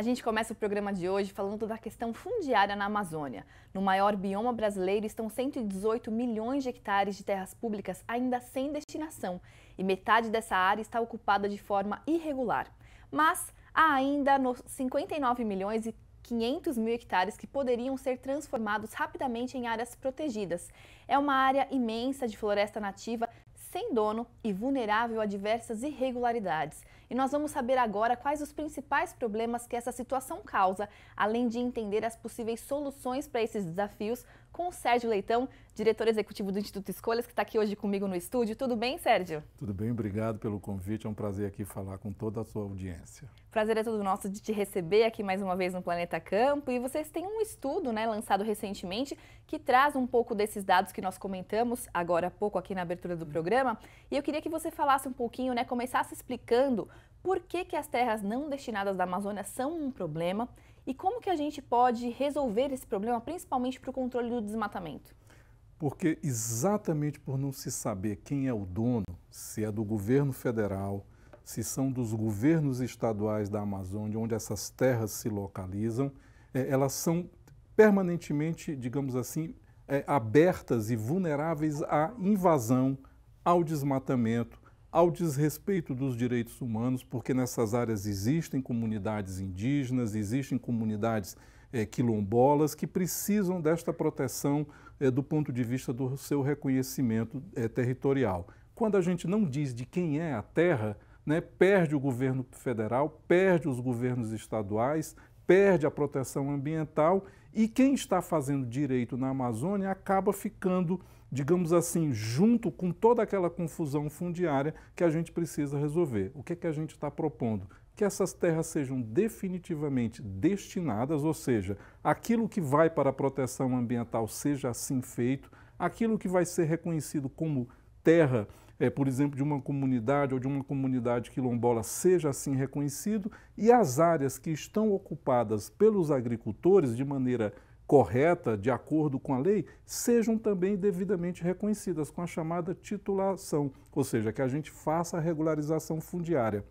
A gente começa o programa de hoje falando da questão fundiária na Amazônia. No maior bioma brasileiro estão 118 milhões de hectares de terras públicas ainda sem destinação e metade dessa área está ocupada de forma irregular. Mas há ainda nos 59 milhões e 500 mil hectares que poderiam ser transformados rapidamente em áreas protegidas. É uma área imensa de floresta nativa sem dono e vulnerável a diversas irregularidades. E nós vamos saber agora quais os principais problemas que essa situação causa, além de entender as possíveis soluções para esses desafios, com o Sérgio Leitão, diretor executivo do Instituto Escolhas, que está aqui hoje comigo no estúdio. Tudo bem, Sérgio? Tudo bem, obrigado pelo convite. É um prazer aqui falar com toda a sua audiência. Prazer é todo nosso de te receber aqui mais uma vez no Planeta Campo. E vocês têm um estudo né, lançado recentemente que traz um pouco desses dados que nós comentamos agora há pouco aqui na abertura do uhum. programa. E eu queria que você falasse um pouquinho, né, começasse explicando por que, que as terras não destinadas da Amazônia são um problema e como que a gente pode resolver esse problema, principalmente para o controle do desmatamento? Porque exatamente por não se saber quem é o dono, se é do governo federal, se são dos governos estaduais da Amazônia, onde essas terras se localizam, é, elas são permanentemente, digamos assim, é, abertas e vulneráveis à invasão, ao desmatamento, ao desrespeito dos direitos humanos, porque nessas áreas existem comunidades indígenas, existem comunidades eh, quilombolas que precisam desta proteção eh, do ponto de vista do seu reconhecimento eh, territorial. Quando a gente não diz de quem é a terra, né, perde o governo federal, perde os governos estaduais, perde a proteção ambiental e quem está fazendo direito na Amazônia acaba ficando digamos assim, junto com toda aquela confusão fundiária que a gente precisa resolver. O que é que a gente está propondo? Que essas terras sejam definitivamente destinadas, ou seja, aquilo que vai para a proteção ambiental seja assim feito, aquilo que vai ser reconhecido como terra é, por exemplo, de uma comunidade ou de uma comunidade quilombola seja assim reconhecido e as áreas que estão ocupadas pelos agricultores de maneira correta, de acordo com a lei, sejam também devidamente reconhecidas com a chamada titulação, ou seja, que a gente faça a regularização fundiária.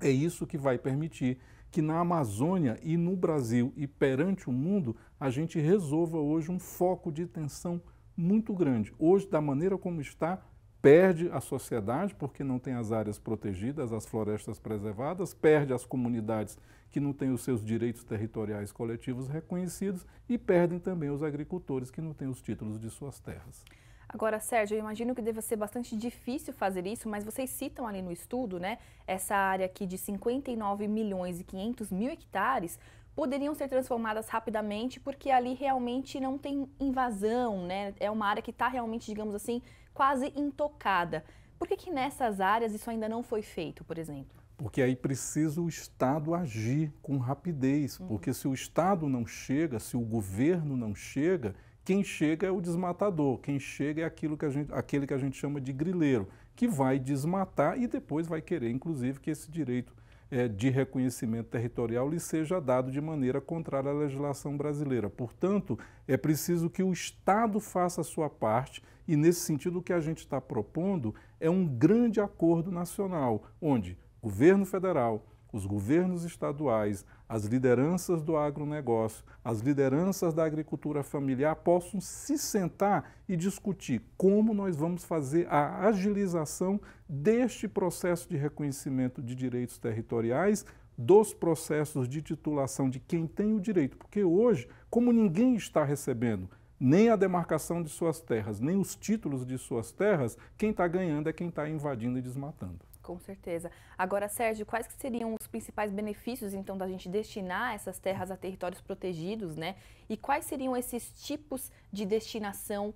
É isso que vai permitir que na Amazônia e no Brasil e perante o mundo a gente resolva hoje um foco de tensão muito grande. Hoje, da maneira como está, perde a sociedade, porque não tem as áreas protegidas, as florestas preservadas, perde as comunidades que não têm os seus direitos territoriais coletivos reconhecidos e perdem também os agricultores que não têm os títulos de suas terras. Agora, Sérgio, eu imagino que deva ser bastante difícil fazer isso, mas vocês citam ali no estudo, né, essa área aqui de 59 milhões e 500 mil hectares poderiam ser transformadas rapidamente, porque ali realmente não tem invasão, né? É uma área que está realmente, digamos assim, quase intocada. Por que, que nessas áreas isso ainda não foi feito, por exemplo? Porque aí precisa o Estado agir com rapidez, uhum. porque se o Estado não chega, se o governo não chega, quem chega é o desmatador, quem chega é aquilo que a gente, aquele que a gente chama de grileiro, que vai desmatar e depois vai querer, inclusive, que esse direito é, de reconhecimento territorial lhe seja dado de maneira contrária à legislação brasileira. Portanto, é preciso que o Estado faça a sua parte e, nesse sentido, o que a gente está propondo é um grande acordo nacional, onde governo federal, os governos estaduais, as lideranças do agronegócio, as lideranças da agricultura familiar possam se sentar e discutir como nós vamos fazer a agilização deste processo de reconhecimento de direitos territoriais, dos processos de titulação de quem tem o direito, porque hoje, como ninguém está recebendo nem a demarcação de suas terras, nem os títulos de suas terras, quem está ganhando é quem está invadindo e desmatando. Com certeza. Agora, Sérgio, quais que seriam os principais benefícios, então, da gente destinar essas terras a territórios protegidos, né? E quais seriam esses tipos de destinação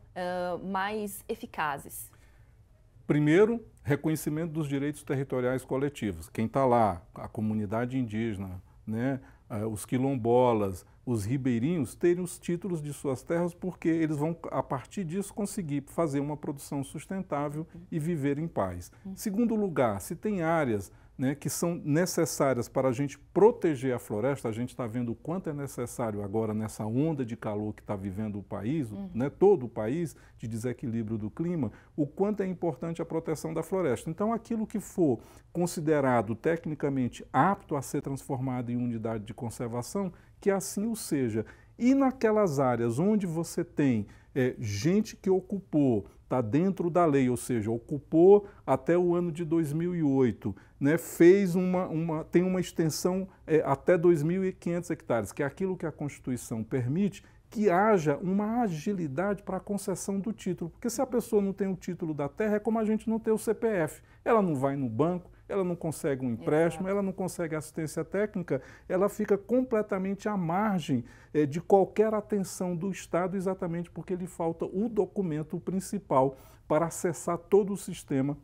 uh, mais eficazes? Primeiro, reconhecimento dos direitos territoriais coletivos. Quem está lá, a comunidade indígena, né? os quilombolas, os ribeirinhos terem os títulos de suas terras, porque eles vão, a partir disso, conseguir fazer uma produção sustentável e viver em paz. Uhum. Segundo lugar, se tem áreas né, que são necessárias para a gente proteger a floresta. A gente está vendo o quanto é necessário agora nessa onda de calor que está vivendo o país, uhum. né, todo o país, de desequilíbrio do clima, o quanto é importante a proteção da floresta. Então, aquilo que for considerado tecnicamente apto a ser transformado em unidade de conservação, que assim o seja. E naquelas áreas onde você tem é, gente que ocupou está dentro da lei, ou seja, ocupou até o ano de 2008, né, fez uma, uma, tem uma extensão é, até 2.500 hectares, que é aquilo que a Constituição permite que haja uma agilidade para a concessão do título, porque se a pessoa não tem o título da terra, é como a gente não ter o CPF, ela não vai no banco, ela não consegue um empréstimo, Exato. ela não consegue assistência técnica, ela fica completamente à margem eh, de qualquer atenção do Estado, exatamente porque lhe falta o documento principal para acessar todo o sistema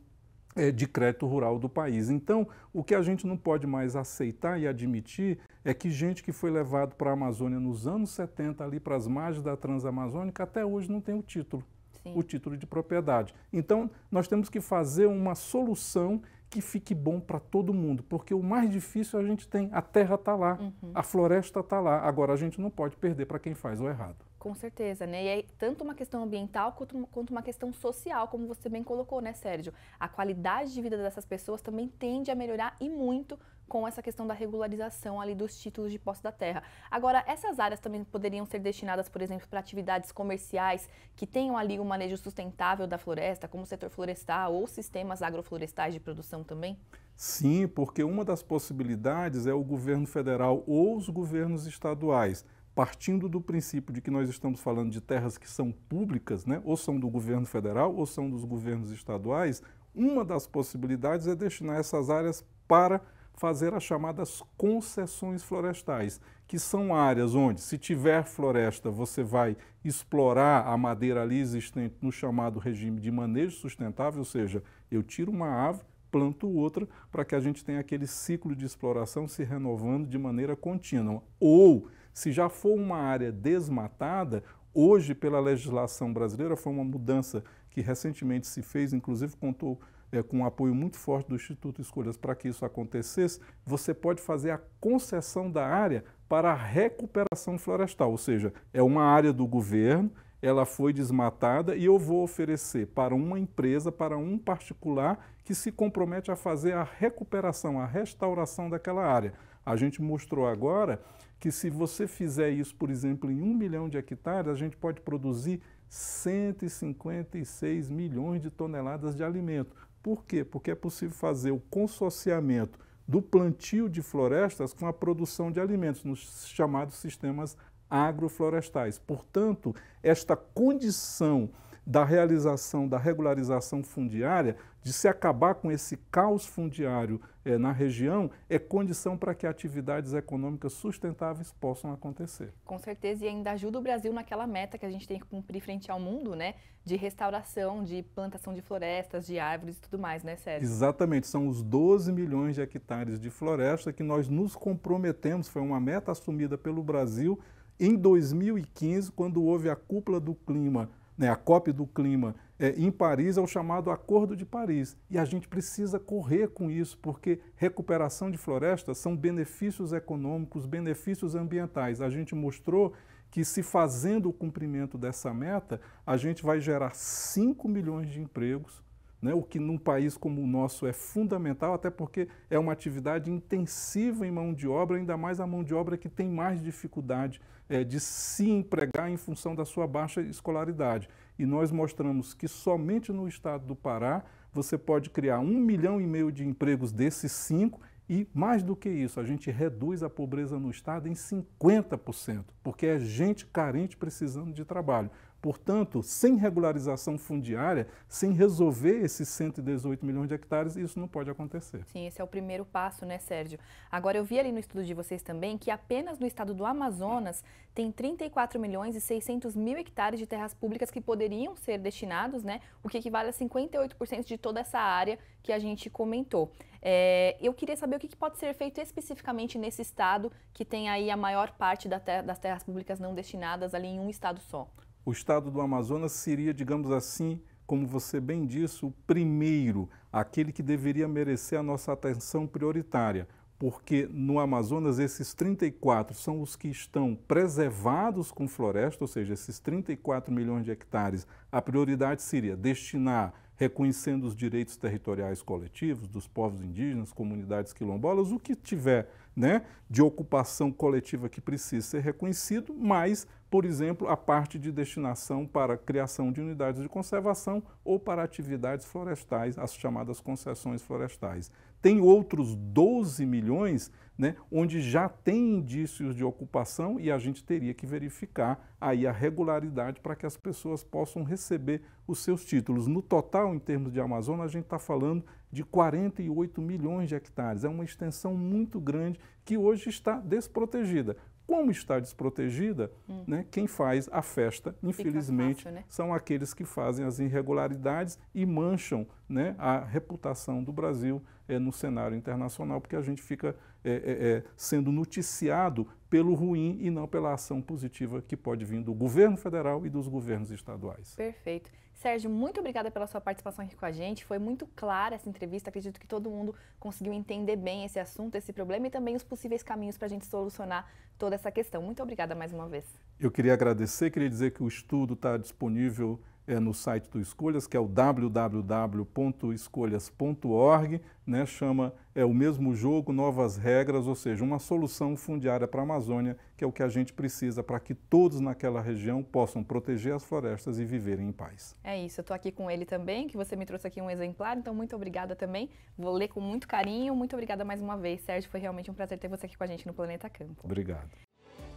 eh, de crédito rural do país. Então, o que a gente não pode mais aceitar e admitir é que gente que foi levado para a Amazônia nos anos 70, ali para as margens da Transamazônica, até hoje não tem o título. Sim. O título de propriedade. Então, nós temos que fazer uma solução que fique bom para todo mundo, porque o mais difícil a gente tem. A terra está lá, uhum. a floresta está lá. Agora a gente não pode perder para quem faz o errado. Com certeza, né? E é tanto uma questão ambiental quanto, quanto uma questão social, como você bem colocou, né, Sérgio? A qualidade de vida dessas pessoas também tende a melhorar e muito com essa questão da regularização ali dos títulos de posse da terra. Agora, essas áreas também poderiam ser destinadas, por exemplo, para atividades comerciais que tenham ali um manejo sustentável da floresta, como o setor florestal ou sistemas agroflorestais de produção também? Sim, porque uma das possibilidades é o governo federal ou os governos estaduais partindo do princípio de que nós estamos falando de terras que são públicas, né, ou são do governo federal ou são dos governos estaduais, uma das possibilidades é destinar essas áreas para fazer as chamadas concessões florestais, que são áreas onde, se tiver floresta, você vai explorar a madeira ali existente no chamado regime de manejo sustentável, ou seja, eu tiro uma ave, planto outra, para que a gente tenha aquele ciclo de exploração se renovando de maneira contínua. Ou, se já for uma área desmatada, hoje, pela legislação brasileira, foi uma mudança que recentemente se fez, inclusive contou é, com um apoio muito forte do Instituto Escolhas para que isso acontecesse, você pode fazer a concessão da área para a recuperação florestal, ou seja, é uma área do governo, ela foi desmatada e eu vou oferecer para uma empresa, para um particular que se compromete a fazer a recuperação, a restauração daquela área. A gente mostrou agora que se você fizer isso, por exemplo, em um milhão de hectares, a gente pode produzir 156 milhões de toneladas de alimento. Por quê? Porque é possível fazer o consorciamento do plantio de florestas com a produção de alimentos, nos chamados sistemas agroflorestais. Portanto, esta condição da realização da regularização fundiária, de se acabar com esse caos fundiário eh, na região, é condição para que atividades econômicas sustentáveis possam acontecer. Com certeza, e ainda ajuda o Brasil naquela meta que a gente tem que cumprir frente ao mundo, né? De restauração, de plantação de florestas, de árvores e tudo mais, né, Sérgio? Exatamente, são os 12 milhões de hectares de floresta que nós nos comprometemos, foi uma meta assumida pelo Brasil em 2015, quando houve a cúpula do clima né? A COP do clima é, em Paris é o chamado Acordo de Paris. E a gente precisa correr com isso, porque recuperação de florestas são benefícios econômicos, benefícios ambientais. A gente mostrou que, se fazendo o cumprimento dessa meta, a gente vai gerar 5 milhões de empregos né, o que num país como o nosso é fundamental, até porque é uma atividade intensiva em mão de obra, ainda mais a mão de obra que tem mais dificuldade é, de se empregar em função da sua baixa escolaridade. E nós mostramos que somente no estado do Pará você pode criar um milhão e meio de empregos desses cinco e mais do que isso, a gente reduz a pobreza no Estado em 50%, porque é gente carente precisando de trabalho. Portanto, sem regularização fundiária, sem resolver esses 118 milhões de hectares, isso não pode acontecer. Sim, esse é o primeiro passo, né, Sérgio? Agora, eu vi ali no estudo de vocês também que apenas no estado do Amazonas tem 34 milhões e 600 mil hectares de terras públicas que poderiam ser destinados, né? O que equivale a 58% de toda essa área que a gente comentou. É, eu queria saber o que, pode ser feito especificamente nesse estado que tem aí a maior parte das terras públicas não destinadas ali em um estado só o estado do Amazonas seria, digamos assim, como você bem disse, o primeiro, aquele que deveria merecer a nossa atenção prioritária, porque no Amazonas esses 34 são os que estão preservados com floresta, ou seja, esses 34 milhões de hectares, a prioridade seria destinar, reconhecendo os direitos territoriais coletivos dos povos indígenas, comunidades quilombolas, o que tiver né, de ocupação coletiva que precisa ser reconhecido, mas por exemplo, a parte de destinação para criação de unidades de conservação ou para atividades florestais, as chamadas concessões florestais. Tem outros 12 milhões né, onde já tem indícios de ocupação e a gente teria que verificar aí a regularidade para que as pessoas possam receber os seus títulos. No total, em termos de Amazonas, a gente está falando de 48 milhões de hectares. É uma extensão muito grande que hoje está desprotegida como está desprotegida, hum. né, quem faz a festa, infelizmente, fácil, né? são aqueles que fazem as irregularidades e mancham né, a reputação do Brasil é, no cenário internacional, porque a gente fica é, é, sendo noticiado pelo ruim e não pela ação positiva que pode vir do governo federal e dos governos estaduais. Perfeito. Sérgio, muito obrigada pela sua participação aqui com a gente. Foi muito clara essa entrevista. Acredito que todo mundo conseguiu entender bem esse assunto, esse problema e também os possíveis caminhos para a gente solucionar toda essa questão. Muito obrigada mais uma vez. Eu queria agradecer, queria dizer que o estudo está disponível é, no site do Escolhas, que é o www.escolhas.org, né, chama é o mesmo jogo, novas regras, ou seja, uma solução fundiária para a Amazônia, que é o que a gente precisa para que todos naquela região possam proteger as florestas e viverem em paz. É isso, eu estou aqui com ele também, que você me trouxe aqui um exemplar, então muito obrigada também, vou ler com muito carinho, muito obrigada mais uma vez, Sérgio, foi realmente um prazer ter você aqui com a gente no Planeta Campo. Obrigado.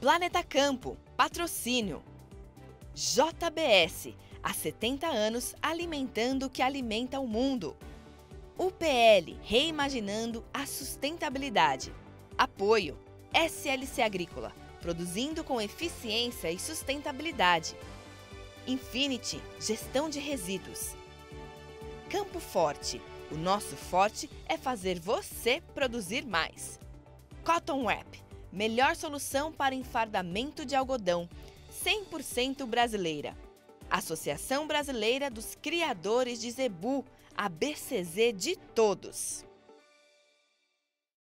Planeta Campo, patrocínio JBS Há 70 anos alimentando o que alimenta o mundo. UPL reimaginando a sustentabilidade. Apoio SLC Agrícola, produzindo com eficiência e sustentabilidade. Infinity, gestão de resíduos. Campo Forte, o nosso forte é fazer você produzir mais. Cotton Wrap, melhor solução para enfardamento de algodão, 100% brasileira. Associação Brasileira dos Criadores de Zebu, a BCZ de todos.